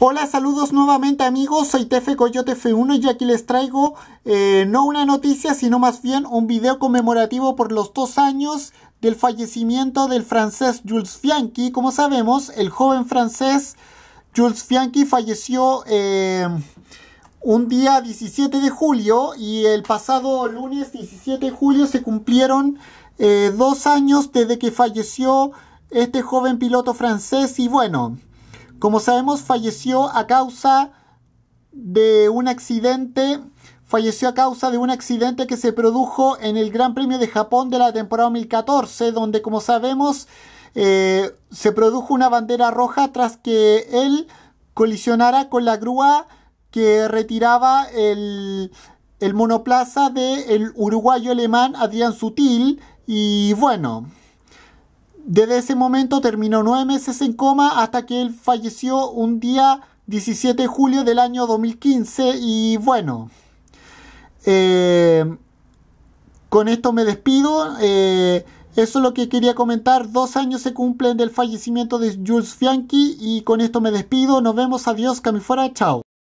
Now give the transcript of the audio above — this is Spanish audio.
Hola, saludos nuevamente amigos, soy Tefe Coyote F1 y aquí les traigo eh, no una noticia, sino más bien un video conmemorativo por los dos años del fallecimiento del francés Jules Fianchi. Como sabemos, el joven francés Jules Fianchi falleció eh, un día 17 de julio y el pasado lunes 17 de julio se cumplieron eh, dos años desde que falleció este joven piloto francés y bueno, como sabemos, falleció a causa de un accidente. Falleció a causa de un accidente que se produjo en el Gran Premio de Japón de la temporada 2014, donde, como sabemos, eh, se produjo una bandera roja tras que él colisionara con la grúa que retiraba el, monoplaza del uruguayo alemán Adrián Sutil. Y bueno. Desde ese momento terminó nueve meses en coma hasta que él falleció un día 17 de julio del año 2015 y bueno, eh, con esto me despido. Eh, eso es lo que quería comentar. Dos años se cumplen del fallecimiento de Jules Fianchi y con esto me despido. Nos vemos. Adiós, fuera. Chao.